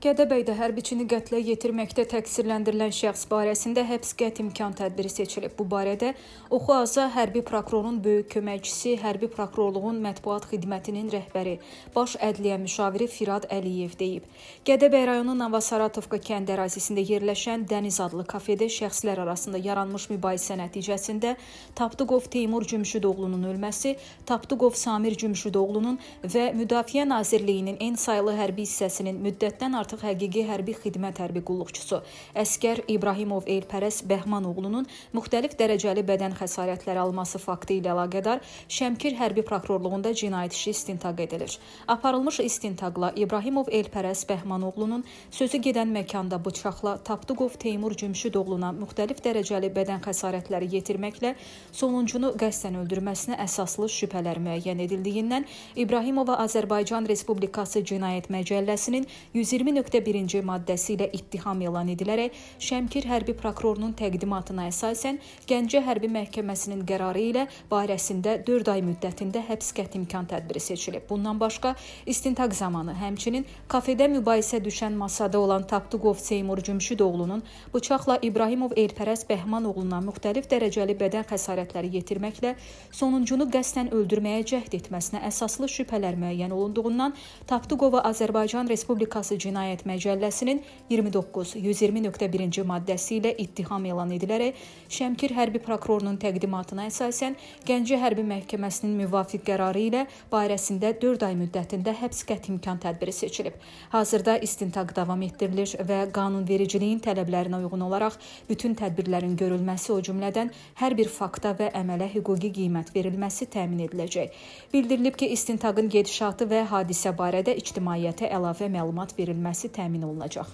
Gədəbəydə hərbiçini qətlə yetirməkdə təqsirləndirilən şəxs barəsində həbs qət imkan tədbiri seçilib. Bu barədə Oxuaza hərbi prokurorun böyük köməkçisi, hərbi prokurorluğun mətbuat xidmətinin rəhbəri, baş ədliyyə müşaviri Firad Əliyev deyib. Gədəbəy rayonu Navasaratovka kənd ərazisində yerləşən Dəniz adlı kafedə şəxslər arasında yaranmış mübahisə nəticəsində Tapdıqov Teymur Cümşüdoğlunun ölməsi, Tapdıqov Samir Cümşüdoğlunun və Müdafiə Nazirliyinin en saylı hərbi hissəsinin müddətdən artıq artıq həqiqi hərbi xidmət hərbi qulluqçusu əskər İbrahimov Elpərəs Bəhmanoğlunun müxtəlif dərəcəli bədən xəsarətləri alması faktı ilə əlaqədar Şəmkir hərbi prokurorluğunda cinayət işi istintaq edilir. Aparılmış istintaqla İbrahimov Elpərəs Bəhmanoğlunun sözü gedən məkanda bıçaqla Tapdıqov Teymur Cümşüdoğluna müxtəlif dərəcəli bədən xəsarətləri yetirməklə sonuncunu qəsdən öldürməsinə əsaslı şübhələr müəyyən edildiyindən İbrahimova Azərbaycan Respublikası Cinayət Məcəlləsinin 120 2.1-ci maddəsi ilə ittiham elan edilərək Şəmkir hərbi prokurorunun təqdimatına əsasən Gəncə hərbi məhkəməsinin qərarı ilə barəsində 4 ay müddətində həbs qəti imkan tədbiri seçilib. Bundan başqa istintaq zamanı həmçinin kafedə mübahisə düşən masada olan Tapdıqov Seymur Cümşüdoğlunun bıçaqla İbrahimov Elpərəz Bəhmanoğluna müxtəlif dərəcəli bədən xəsarətləri yetirməklə sonuncunu qəsdən öldürməyə cəhd etməsinə əsaslı şübhələr müəyyən olunduğundan Tapdıqova Azərbaycan Respublikası Cinayət Cinayət Məcəlləsinin 29-120.1-ci maddəsi ilə ittiham elan edilərək Şəmkir hərbi prokurorunun təqdimatına əsasən Gəncə hərbi məhkəməsinin müvafiq qərarı ilə barəsində 4 ay müddətində həbs qəti imkan tədbiri seçilib. Hazırda istintaq davam etdirilir və qanunvericiliyin tələblərinə uyğun olaraq bütün tədbirlərin görülməsi, o cümlədən hər bir fakta və əmələ hüquqi qiymət verilməsi təmin ediləcək. Bildirilib ki, istintaqın gedişatı və hadisə barədə ictimaiyyətə əlavə məlumat verilməsi təmin olunacaq.